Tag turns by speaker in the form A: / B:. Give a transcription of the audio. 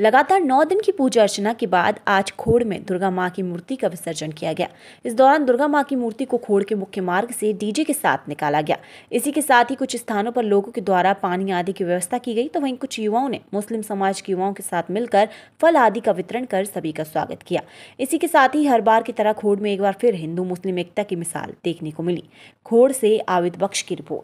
A: लगातार नौ दिन की पूजा अर्चना के बाद आज खोड़ में दुर्गा माँ की मूर्ति का विसर्जन किया गया इस दौरान दुर्गा माँ की मूर्ति को खोड़ के मुख्य मार्ग से डीजे के साथ निकाला गया इसी के साथ ही कुछ स्थानों पर लोगों के द्वारा पानी आदि की व्यवस्था की गई तो वहीं कुछ युवाओं ने मुस्लिम समाज के युवाओं के साथ मिलकर फल आदि का वितरण कर सभी का स्वागत किया इसी के साथ ही हर बार की तरह खोड़ में एक बार फिर हिंदू मुस्लिम एकता की मिसाल देखने को मिली खोड़ से आविद बख्श की रिपोर्ट